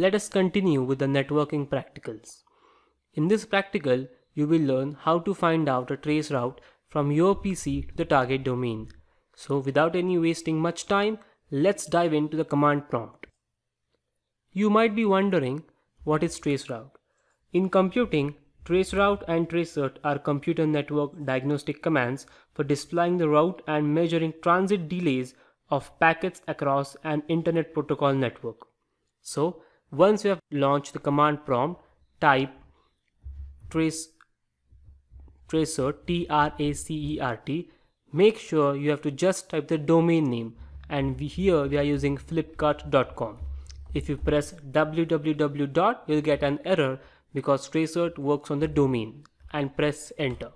Let us continue with the networking practicals. In this practical, you will learn how to find out a trace route from your PC to the target domain. So without any wasting much time, let's dive into the command prompt. You might be wondering, what is trace route. In computing, trace route and tracert are computer network diagnostic commands for displaying the route and measuring transit delays of packets across an internet protocol network. So once you have launched the command prompt, type trace tracer T R A C E R T. Make sure you have to just type the domain name, and we, here we are using flipkart.com. If you press www you'll get an error because tracer works on the domain and press enter.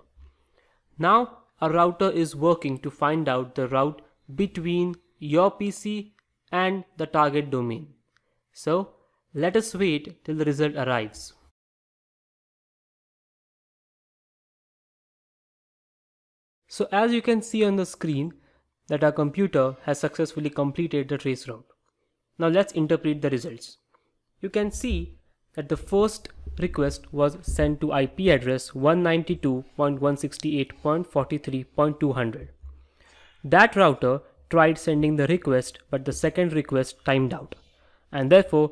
Now our router is working to find out the route between your PC and the target domain. So let us wait till the result arrives. So as you can see on the screen that our computer has successfully completed the trace route. Now let's interpret the results. You can see that the first request was sent to IP address 192.168.43.200. That router tried sending the request but the second request timed out and therefore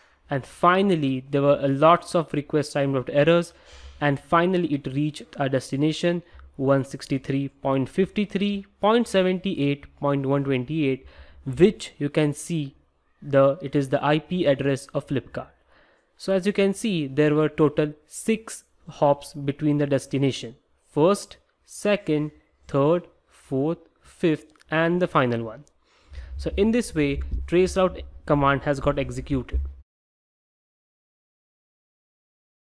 and finally there were lots of request time errors and finally it reached our destination 163.53.78.128 which you can see the it is the IP address of Flipkart. So as you can see there were total 6 hops between the destination. First, second, third, fourth, fifth and the final one. So in this way traceroute command has got executed.